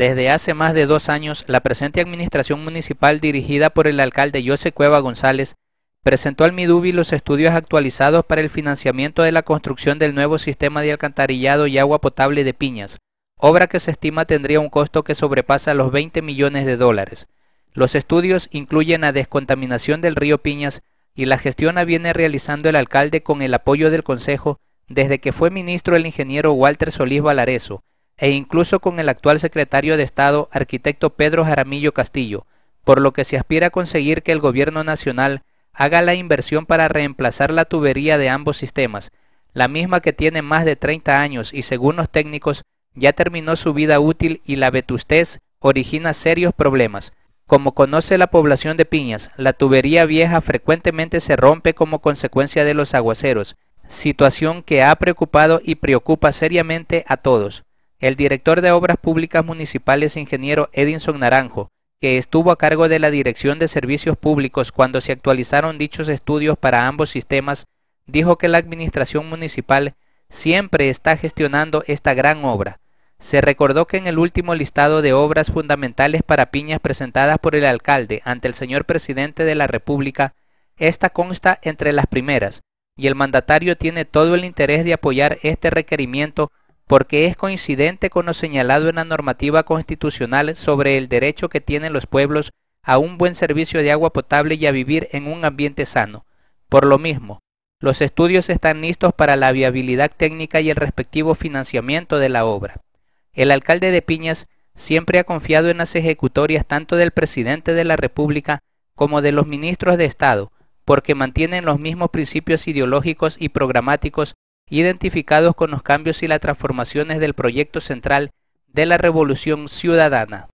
Desde hace más de dos años, la presente administración municipal dirigida por el alcalde José Cueva González presentó al MIDUBI los estudios actualizados para el financiamiento de la construcción del nuevo sistema de alcantarillado y agua potable de Piñas, obra que se estima tendría un costo que sobrepasa los 20 millones de dólares. Los estudios incluyen la descontaminación del río Piñas y la gestión la viene realizando el alcalde con el apoyo del Consejo desde que fue ministro el ingeniero Walter Solís Valareso, e incluso con el actual secretario de Estado, arquitecto Pedro Jaramillo Castillo, por lo que se aspira a conseguir que el Gobierno Nacional haga la inversión para reemplazar la tubería de ambos sistemas, la misma que tiene más de 30 años y según los técnicos ya terminó su vida útil y la vetustez origina serios problemas. Como conoce la población de Piñas, la tubería vieja frecuentemente se rompe como consecuencia de los aguaceros, situación que ha preocupado y preocupa seriamente a todos. El director de Obras Públicas Municipales, ingeniero Edinson Naranjo, que estuvo a cargo de la Dirección de Servicios Públicos cuando se actualizaron dichos estudios para ambos sistemas, dijo que la Administración Municipal siempre está gestionando esta gran obra. Se recordó que en el último listado de obras fundamentales para piñas presentadas por el alcalde ante el señor presidente de la República, esta consta entre las primeras, y el mandatario tiene todo el interés de apoyar este requerimiento porque es coincidente con lo señalado en la normativa constitucional sobre el derecho que tienen los pueblos a un buen servicio de agua potable y a vivir en un ambiente sano. Por lo mismo, los estudios están listos para la viabilidad técnica y el respectivo financiamiento de la obra. El alcalde de Piñas siempre ha confiado en las ejecutorias tanto del presidente de la República como de los ministros de Estado, porque mantienen los mismos principios ideológicos y programáticos identificados con los cambios y las transformaciones del proyecto central de la Revolución Ciudadana.